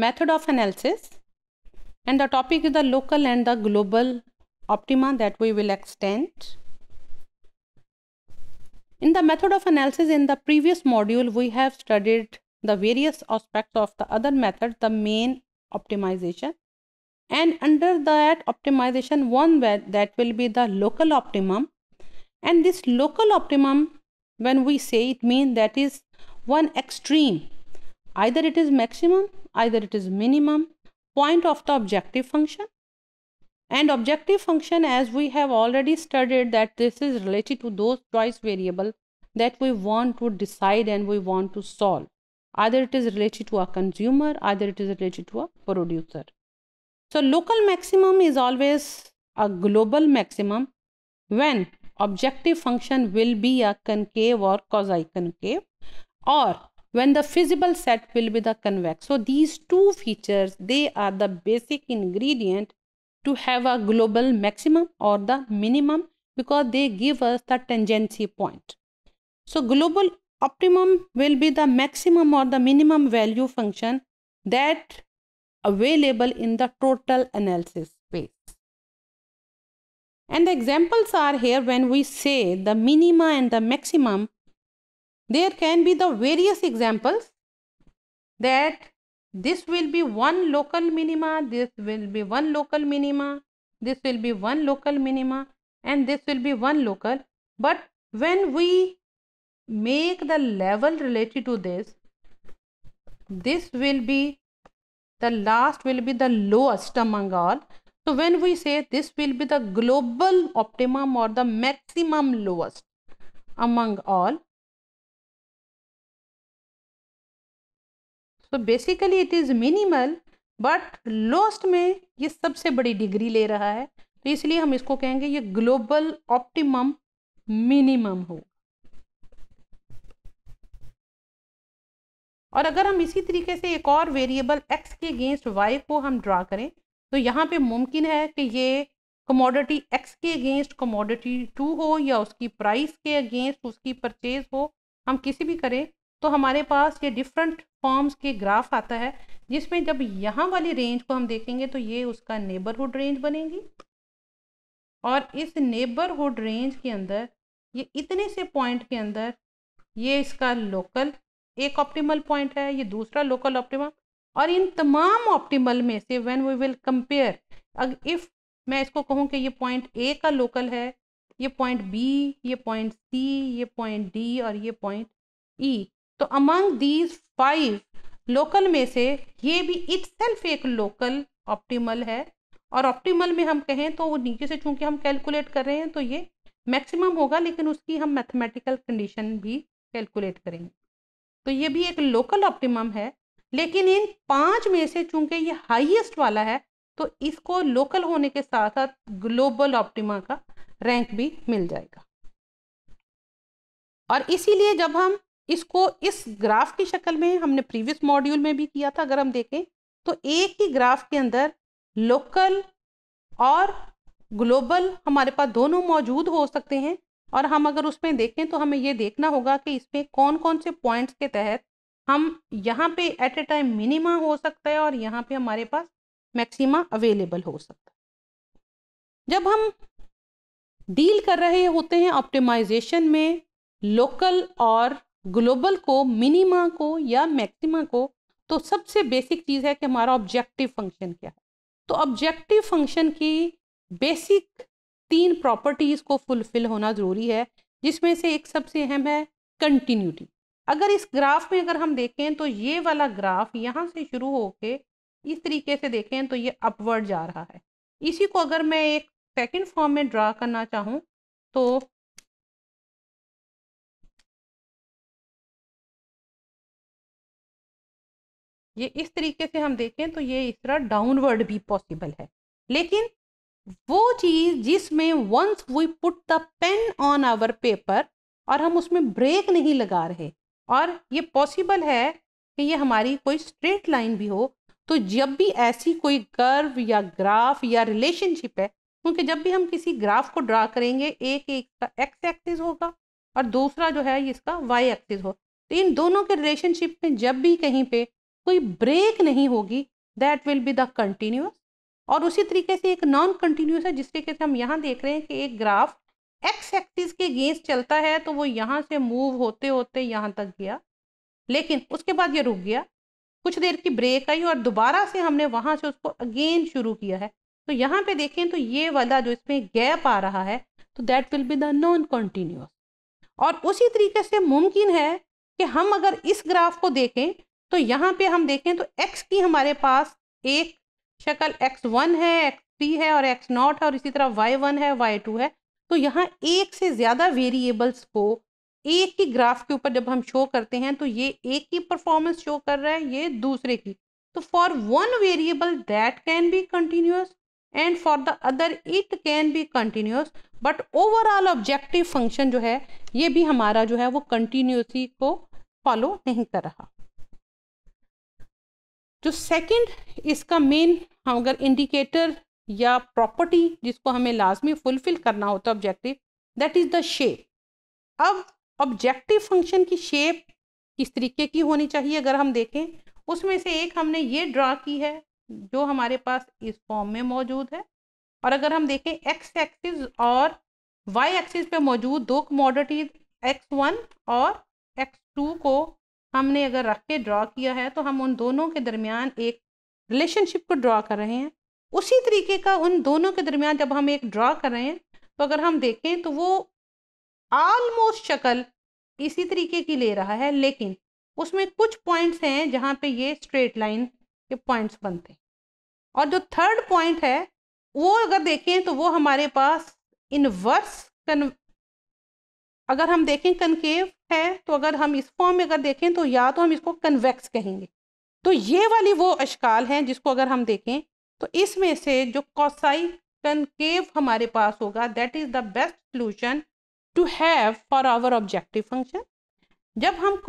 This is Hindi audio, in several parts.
Method of analysis and the topic is the local and the global optima that we will extend. In the method of analysis in the previous module, we have studied the various aspects of the other method, the main optimization. And under that optimization, one that will be the local optimum. And this local optimum, when we say it means that is one extreme Either it is maximum, either it is minimum point of the objective function. And objective function as we have already studied that this is related to those choice variable that we want to decide and we want to solve. Either it is related to a consumer, either it is related to a producer. So local maximum is always a global maximum when objective function will be a concave or quasi concave or when the feasible set will be the convex. So these two features, they are the basic ingredient to have a global maximum or the minimum because they give us the tangency point. So global optimum will be the maximum or the minimum value function that available in the total analysis space. And the examples are here when we say the minima and the maximum there can be the various examples that this will be one local minima, this will be one local minima, this will be one local minima and this will be one local. But when we make the level related to this, this will be the last will be the lowest among all. So when we say this will be the global optimum or the maximum lowest among all, so basically it is minimal but lowest में ये सबसे बड़ी डिग्री ले रहा है तो इसलिए हम इसको कहेंगे ये ग्लोबल ऑप्टिमम मिनिमम हो और अगर हम इसी तरीके से एक और वेरिएबल एक्स के अगेंस्ट वाई को हम ड्रा करें तो यहाँ पे मुमकिन है कि ये कमोडिटी एक्स के अगेंस्ट कमोडिटी टू हो या उसकी प्राइस के अगेंस्ट उसकी परचेज हो हम किसी भी करें तो हमारे पास ये डिफरेंट फॉर्म्स के ग्राफ आता है जिसमें जब यहाँ वाली रेंज को हम देखेंगे तो ये उसका नेबरहुड रेंज बनेगी और इस नेबरहुड रेंज के अंदर ये इतने से पॉइंट के अंदर ये इसका लोकल एक ऑप्टिमल पॉइंट है ये दूसरा लोकल ऑप्टिमम और इन तमाम ऑप्टिमल में से when we will compare uh if मैं इसको कहूँ कि ये पॉइंट ए का लोकल है ये पॉइंट बी ये पॉइंट सी ये पॉइंट डी और ये पॉइंट ई e, तो अमंग दीज फाइव लोकल में से ये भी इट एक लोकल ऑप्टिमल है और ऑप्टिमल में हम कहें तो वो नीचे से चूंकि हम कैलकुलेट कर रहे हैं तो ये मैक्सिमम होगा लेकिन उसकी हम मैथमेटिकल कंडीशन भी कैलकुलेट करेंगे तो ये भी एक लोकल ऑप्टिमम है लेकिन इन पांच में से चूंकि ये हाईएस्ट वाला है तो इसको लोकल होने के साथ साथ ग्लोबल ऑप्टिमा का रैंक भी मिल जाएगा और इसीलिए जब हम इसको इस ग्राफ की शक्ल में हमने प्रीवियस मॉड्यूल में भी किया था अगर हम देखें तो एक ही ग्राफ के अंदर लोकल और ग्लोबल हमारे पास दोनों मौजूद हो सकते हैं और हम अगर उसमें देखें तो हमें ये देखना होगा कि इसमें कौन कौन से पॉइंट्स के तहत हम यहाँ पे एट ए टाइम मिनिमा हो सकता है और यहाँ पे हमारे पास मैक्सिमा अवेलेबल हो सकता है जब हम डील कर रहे होते हैं ऑप्टिमाइजेशन में लोकल और ग्लोबल को मिनिमा को या मैक्सिमा को तो सबसे बेसिक चीज़ है कि हमारा ऑब्जेक्टिव फंक्शन क्या है तो ऑब्जेक्टिव फंक्शन की बेसिक तीन प्रॉपर्टीज़ को फुलफिल होना ज़रूरी है जिसमें से एक सबसे अहम है कंटिन्यूटी अगर इस ग्राफ में अगर हम देखें तो ये वाला ग्राफ यहाँ से शुरू होके इस तरीके से देखें तो ये अपवर्ड जा रहा है इसी को अगर मैं एक सेकेंड फॉर्म में ड्रा करना चाहूँ तो ये इस तरीके से हम देखें तो ये इस तरह डाउनवर्ड भी पॉसिबल है लेकिन वो चीज़ जिसमें once we put the pen on our paper और हम उसमें ब्रेक नहीं लगा रहे और ये पॉसिबल है कि ये हमारी कोई स्ट्रेट लाइन भी हो तो जब भी ऐसी कोई कर्व या ग्राफ या रिलेशनशिप है क्योंकि जब भी हम किसी ग्राफ को ड्रा करेंगे एक एक का एक्स एक्सिस होगा और दूसरा जो है इसका वाई एक्सिस हो तो इन दोनों के रिलेशनशिप में जब भी कहीं पे कोई ब्रेक नहीं होगी that will be the continuous और उसी तरीके से एक नॉन कंटिन्यूस है जिस तरीके से हम यहाँ देख रहे हैं कि एक ग्राफ एक्स एक्सिस के अगेंस्ट चलता है तो वो यहाँ से मूव होते होते यहाँ तक गया लेकिन उसके बाद ये रुक गया कुछ देर की ब्रेक आई और दोबारा से हमने वहाँ से उसको अगेन शुरू किया है तो यहाँ पे देखें तो ये वाला जो इसमें गैप आ रहा है तो that will be the non continuous और उसी तरीके से मुमकिन है कि हम अगर इस ग्राफ को देखें तो यहाँ पे हम देखें तो एक्स की हमारे पास एक शक्ल एक्स वन है एक्स थ्री है और एक्स नॉट है और इसी तरह वाई वन है वाई टू है तो यहाँ एक से ज़्यादा वेरिएबल्स को एक ही ग्राफ के ऊपर जब हम शो करते हैं तो ये एक की परफॉर्मेंस शो कर रहा है ये दूसरे की तो for one variable that can be continuous and for the other it can be continuous but overall objective function जो है ये भी हमारा जो है वो कंटिन्यूसी को फॉलो नहीं कर रहा जो सेकंड इसका मेन हाँ, अगर इंडिकेटर या प्रॉपर्टी जिसको हमें लाजमी फुलफिल करना होता है objective that is the shape अब ऑब्जेक्टिव फंक्शन की शेप किस तरीके की होनी चाहिए अगर हम देखें उसमें से एक हमने ये ड्रा की है जो हमारे पास इस फॉर्म में मौजूद है और अगर हम देखें एक्स एक्सिस और वाई एक्सिस पे मौजूद दो कमोडिटीज एक्स वन और एक्स टू को हमने अगर रख के ड्रॉ किया है तो हम उन दोनों के दरमियान एक रिलेशनशिप को ड्रॉ कर रहे हैं उसी तरीके का उन दोनों के दरमियान जब हम एक ड्रॉ कर रहे हैं तो अगर हम देखें तो वो आलमोस्ट शक्ल इसी तरीके की ले रहा है लेकिन उसमें कुछ पॉइंट्स हैं जहाँ पे ये स्ट्रेट लाइन के पॉइंट्स बनते हैं और जो थर्ड पॉइंट है वो अगर देखें तो वो हमारे पास इनवर्स अगर हम देखें कनकेव है तो अगर हम इस फॉर्म में अगर देखें तो या तो हम इसको कन्वेक्स कहेंगे तो ये वाली वो अशकाल हैं जिसको अगर हम देखें तो इसमें से जो कौसाई कनकेव हमारे पास होगा that is the best solution to have for our objective function जब हम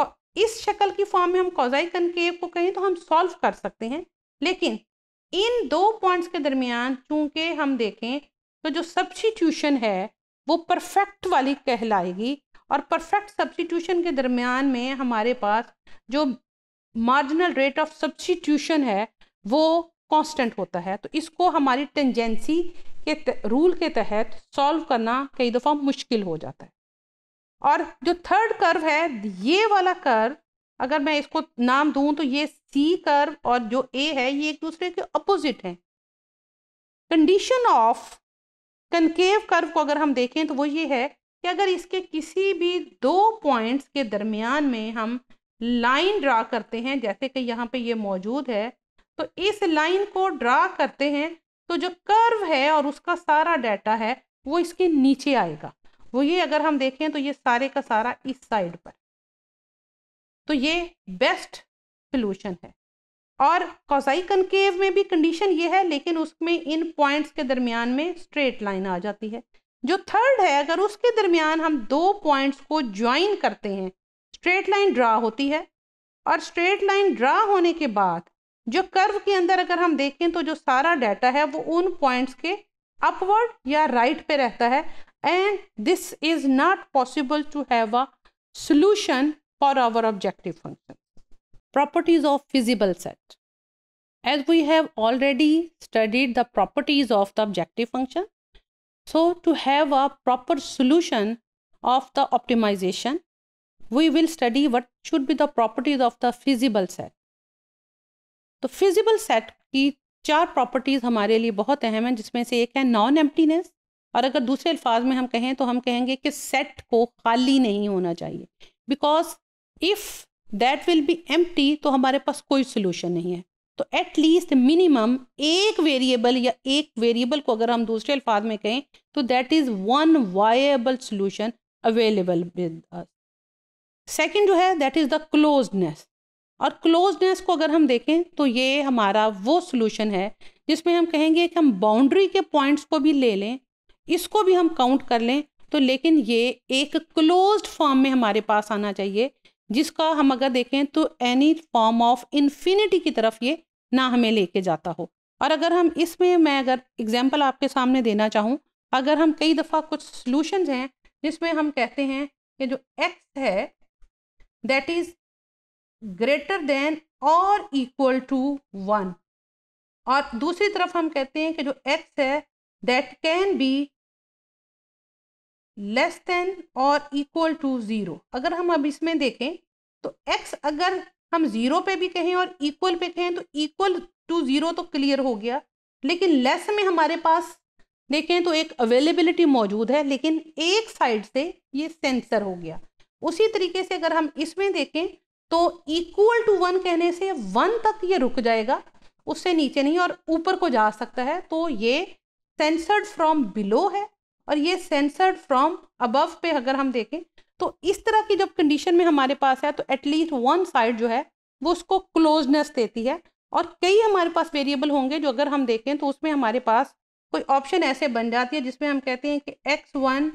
इस शक्ल की फॉर्म में हम कौजाई कनकेव को कहें तो हम सॉल्व कर सकते हैं लेकिन इन दो पॉइंट्स के दरमियान चूंकि हम देखें तो जो सब्सिट्यूशन है वो परफेक्ट वाली कहलाएगी और परफेक्ट सब्सटीट्यूशन के दरमियान में हमारे पास जो मार्जिनल रेट ऑफ सब्सटीट्यूशन है वो कांस्टेंट होता है तो इसको हमारी टेंजेंसी के रूल के तहत सॉल्व करना कई दफ़ा मुश्किल हो जाता है और जो थर्ड कर्व है ये वाला कर्व अगर मैं इसको नाम दूं तो ये सी कर्व और जो ए है ये एक दूसरे के अपोजिट हैं कंडीशन ऑफ कंकेव कर्व को अगर हम देखें तो वो ये है कि अगर इसके किसी भी दो पॉइंट्स के दरमियान में हम लाइन ड्रा करते हैं जैसे कि यहाँ पे ये मौजूद है तो इस लाइन को ड्रा करते हैं तो जो कर्व है और उसका सारा डाटा है वो इसके नीचे आएगा वो ये अगर हम देखें तो ये सारे का सारा इस साइड पर तो ये बेस्ट सोल्यूशन है और कौसाई कनकेव में भी कंडीशन ये है लेकिन उसमें इन पॉइंट्स के दरमियान में स्ट्रेट लाइन आ जाती है जो थर्ड है अगर उसके दरमियान हम दो पॉइंट्स को ज्वाइन करते हैं स्ट्रेट लाइन ड्रा होती है और स्ट्रेट लाइन ड्रा होने के बाद जो कर्व के अंदर अगर हम देखें तो जो सारा डाटा है वो उन पॉइंट्स के अपवर्ड या राइट right पे रहता है and this is not possible to have a solution for our objective function properties of feasible set As we have already studied the properties of the objective function, so to have a proper solution of the optimization, we will study what should be the properties of the feasible set the feasible set ki char properties hamare liye bahut ahem hain jisme se ek hai non emptiness और अगर दूसरे अल्फाज में हम कहें तो हम कहेंगे कि सेट को खाली नहीं होना चाहिए because if that will be empty तो हमारे पास कोई सोल्यूशन नहीं है तो लीस्ट मिनिमम एक वेरिएबल या एक वेरिएबल को अगर हम दूसरे अल्फाज में कहें तो that is one viable solution available with second जो है दैट इज़ द क्लोजनेस और क्लोजनेस को अगर हम देखें तो ये हमारा वो सोल्यूशन है जिसमें हम कहेंगे कि हम बाउंड्री के पॉइंट्स को भी ले लें इसको भी हम काउंट कर लें तो लेकिन ये एक क्लोज फॉर्म में हमारे पास आना चाहिए जिसका हम अगर देखें तो एनी फॉर्म ऑफ इन्फिनिटी की तरफ ये ना हमें लेके जाता हो और अगर हम इसमें मैं अगर एग्जाम्पल आपके सामने देना चाहूँ अगर हम कई दफ़ा कुछ सॉल्यूशंस हैं जिसमें हम कहते हैं कि जो एक्स है दैट इज़ ग्रेटर देन और इक्वल टू वन और दूसरी तरफ हम कहते हैं कि जो एक्स है that can be less than और इक्वल टू ज़ीरो अगर हम अब इसमें देखें तो एक्स अगर हम जीरो पे भी कहें और इक्वल पे कहें तो इक्वल टू जीरो तो क्लियर हो गया लेकिन लेस में हमारे पास देखें तो एक अवेलेबिलिटी मौजूद है लेकिन एक साइड से ये सेंसर हो गया उसी तरीके से अगर हम इसमें देखें तो इक्वल टू वन कहने से वन तक ये रुक जाएगा उससे नीचे नहीं और ऊपर को जा सकता है तो ये सेंसर्ड फ्रॉम बिलो है और ये सेंसर्ड फ्रॉम अबव पे अगर हम देखें तो इस तरह की जब कंडीशन में हमारे पास है तो एटलीस्ट वन साइड जो है वो उसको क्लोजनेस देती है और कई हमारे पास वेरिएबल होंगे जो अगर हम देखें तो उसमें हमारे पास कोई ऑप्शन ऐसे बन जाती है जिसमें हम कहते हैं कि X one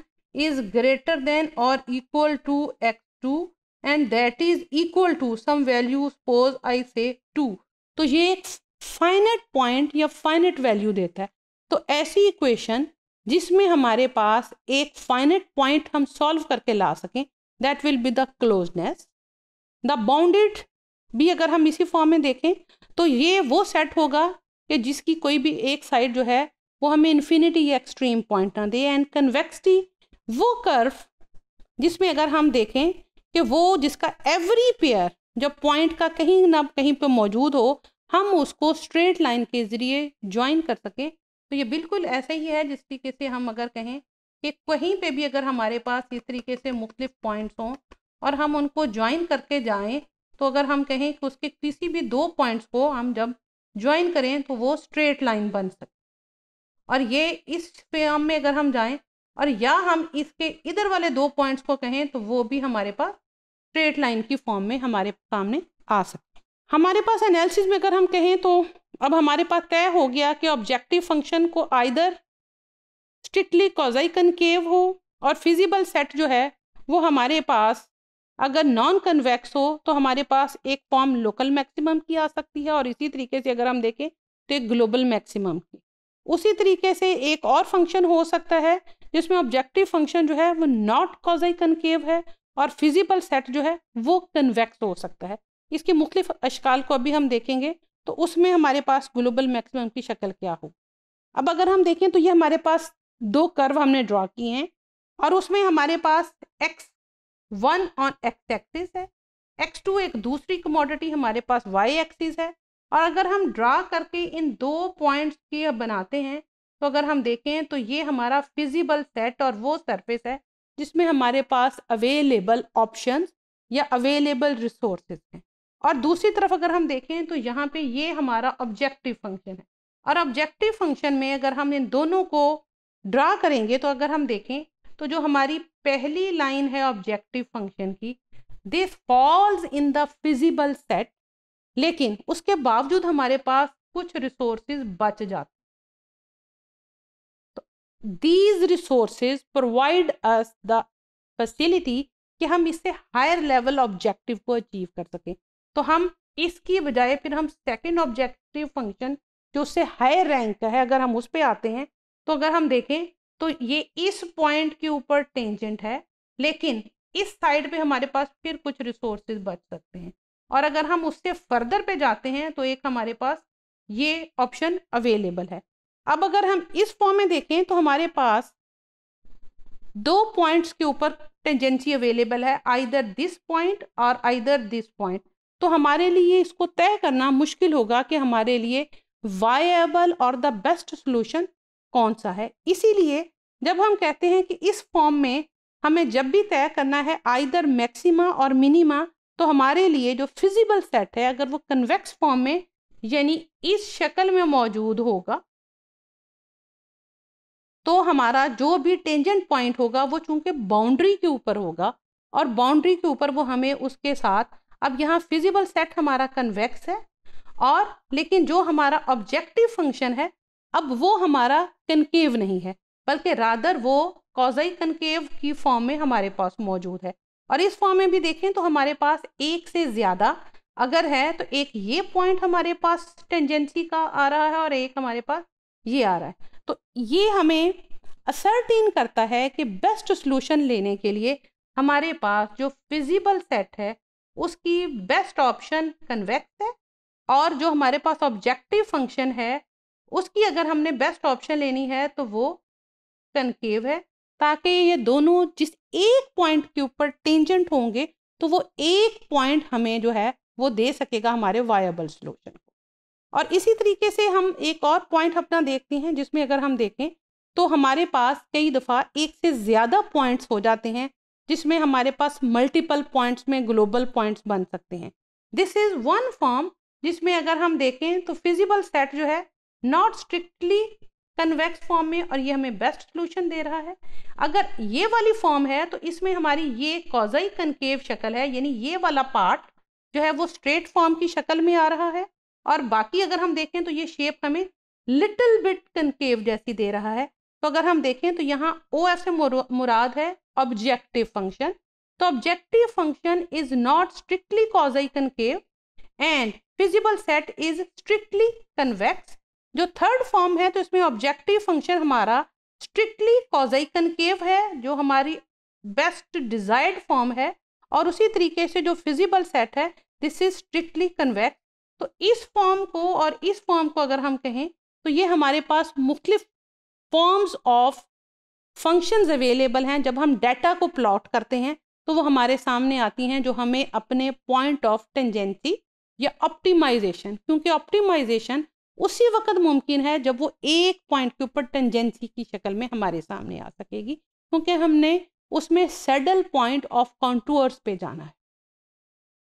is greater than और equal to X two and that is equal to some value suppose I say two तो ये फाइनेट पॉइंट या फाइनेट वैल्यू देता है तो ऐसी इक्वेशन जिसमें हमारे पास एक फाइनेट पॉइंट हम सॉल्व करके ला सकें that will be the closeness the bounded भी अगर हम इसी फॉर्म में देखें तो ये वो सेट होगा कि जिसकी कोई भी एक साइड जो है वो हमें इन्फिनिटी या एक्सट्रीम पॉइंट ना दे एंड कन्वेक्सिटी वो कर्व जिसमें अगर हम देखें कि वो जिसका एवरी पेयर जब पॉइंट का कहीं ना कहीं पे मौजूद हो हम उसको स्ट्रेट लाइन के ज़रिए ज्वाइन कर सकें तो ये बिल्कुल ऐसे ही है जिस तरीके से हम अगर कहें कि कहीं पे भी अगर हमारे पास इस तरीके से मुख्तलिफ पॉइंट्स हों और हम उनको ज्वाइन करके जाएं तो अगर हम कहें कि उसके किसी भी दो पॉइंट्स को हम जब ज्वाइन करें तो वो स्ट्रेट लाइन बन सके और ये इस फॉर्म में अगर हम जाएं और या हम इसके इधर वाले दो पॉइंट्स को कहें तो वो भी हमारे पास स्ट्रेट लाइन की फॉर्म में हमारे सामने आ सकते हमारे पास एनालिसिस में अगर हम कहें तो अब हमारे पास तय हो गया कि ऑब्जेक्टिव फंक्शन को आइदर स्ट्रिक्टली कॉजाई कनकेव हो और फिजिबल सेट जो है वो हमारे पास अगर नॉन कन्वेक्स हो तो हमारे पास एक फॉर्म लोकल मैक्सिमम की आ सकती है और इसी तरीके से अगर हम देखें तो एक ग्लोबल मैक्सिमम की उसी तरीके से एक और फंक्शन हो सकता है जिसमें ऑब्जेक्टिव फंक्शन जो है वो नॉट कॉजाई कनकेव है और फिजिबल सेट जो है वो कन्वेक्स हो सकता है इसके मुख्तफ अशकाल को अभी हम देखेंगे तो उसमें हमारे पास ग्लोबल मैक्सिमम की शक्ल क्या हो अब अगर हम देखें तो ये हमारे पास दो कर्व हमने ड्रॉ किए हैं और उसमें हमारे पास X one on X axis है एक्स टू एक दूसरी कमोडिटी हमारे पास वाई एक्सिस है और अगर हम ड्रा करके इन दो पॉइंट्स की बनाते हैं तो अगर हम देखें तो ये हमारा फिजिबल सेट और वो सरफेस है जिसमें हमारे पास अवेलेबल ऑप्शंस या अवेलेबल रिसोर्सेज हैं और दूसरी तरफ अगर हम देखें तो यहाँ पे ये हमारा ऑब्जेक्टिव फंक्शन है और ऑब्जेक्टिव फंक्शन में अगर हम इन दोनों को ड्रा करेंगे तो अगर हम देखें तो जो हमारी पहली लाइन है ऑब्जेक्टिव फंक्शन की this falls in the feasible set लेकिन उसके बावजूद हमारे पास कुछ रिसोर्सेज बच जाते तो these resources provide us the facility कि हम इससे हायर लेवल ऑब्जेक्टिव को अचीव कर सकें तो हम इसकी बजाय फिर हम सेकेंड ऑब्जेक्टिव फंक्शन जो उससे हायर रैंक का है अगर हम उस पर आते हैं तो अगर हम देखें तो ये इस पॉइंट के ऊपर टेंजेंट है लेकिन इस साइड पे हमारे पास फिर कुछ रिसोर्सेज बच सकते हैं और अगर हम उससे फर्दर पे जाते हैं तो एक हमारे पास ये ऑप्शन अवेलेबल है अब अगर हम इस फॉर्म में देखें तो हमारे पास दो पॉइंट्स के ऊपर टेंजेंसी अवेलेबल है आइदर दिस पॉइंट और आइदर दिस पॉइंट तो हमारे लिए इसको तय करना मुश्किल होगा कि हमारे लिए वायबल और द बेस्ट सोलूशन कौन सा है इसीलिए जब हम कहते हैं कि इस फॉर्म में हमें जब भी तय करना है आइदर मैक्सिमा और मिनिमा तो हमारे लिए जो फिजिबल सेट है अगर वो कन्वेक्स फॉर्म में यानी इस शक्ल में मौजूद होगा तो हमारा जो भी टेंजेंट पॉइंट होगा वो चूंकि बाउंड्री के ऊपर होगा और बाउंड्री के ऊपर वो हमें उसके साथ अब यहाँ फिजिबल सेट हमारा कन्वेक्स है और लेकिन जो हमारा ऑब्जेक्टिव फंक्शन है अब वो हमारा कनकेव नहीं है बल्कि रादर वो कॉजई कनकेव की फॉर्म में हमारे पास मौजूद है और इस फॉर्म में भी देखें तो हमारे पास एक से ज़्यादा अगर है तो एक ये पॉइंट हमारे पास टेंजेंसी का आ रहा है और एक हमारे पास ये आ रहा है तो ये हमें असरटीन करता है कि बेस्ट सोलूशन लेने के लिए हमारे पास जो फिजिबल सेट है उसकी बेस्ट ऑप्शन कन्वेक्स है और जो हमारे पास ऑब्जेक्टिव फंक्शन है उसकी अगर हमने बेस्ट ऑप्शन लेनी है तो वो कनकेव है ताकि ये दोनों जिस एक पॉइंट के ऊपर टेंजेंट होंगे तो वो एक पॉइंट हमें जो है वो दे सकेगा हमारे वायबल सोल्यूशन को और इसी तरीके से हम एक और पॉइंट अपना देखते हैं जिसमें अगर हम देखें तो हमारे पास कई दफ़ा एक से ज़्यादा पॉइंट्स हो जाते हैं जिसमें हमारे पास मल्टीपल पॉइंट्स में ग्लोबल पॉइंट्स बन सकते हैं दिस इज़ वन फॉर्म जिसमें अगर हम देखें तो फिजिबल सेट जो है नॉट स्ट्रिक्टली कन्वेक्स फॉर्म में और ये हमें बेस्ट सोल्यूशन दे रहा है अगर ये वाली फॉर्म है तो इसमें हमारी ये कॉजाई कनकेव शक्ल है यानी ये वाला पार्ट जो है वो स्ट्रेट फॉर्म की शक्ल में आ रहा है और बाकी अगर हम देखें तो ये शेप हमें लिटिल बिट कनकेव जैसी दे रहा है तो अगर हम देखें तो यहाँ ओ एफ से मुराद है ऑब्जेक्टिव फंक्शन तो objective function is not strictly quasi concave and feasible set is strictly convex जो थर्ड फॉर्म है तो इसमें ऑब्जेक्टिव फंक्शन हमारा स्ट्रिक्टली कॉजाई कनकेव है जो हमारी बेस्ट डिजायर्ड फॉर्म है और उसी तरीके से जो फिजिबल सेट है दिस इज स्ट्रिक्टली कन्वेक्स तो इस फॉर्म को और इस फॉर्म को अगर हम कहें तो ये हमारे पास मुख्तलिफ फॉर्म्स ऑफ फंक्शंस अवेलेबल हैं जब हम डाटा को प्लॉट करते हैं तो वो हमारे सामने आती हैं जो हमें अपने पॉइंट ऑफ टेंजेंसी या ऑप्टिमाइजेशन क्योंकि ऑप्टिमाइजेशन उसी वक्त मुमकिन है जब वो एक पॉइंट के ऊपर टेंजेंसी की शक्ल में हमारे सामने आ सकेगी क्योंकि हमने उसमें सेडल पॉइंट ऑफ कॉन्टूअर्स पे जाना है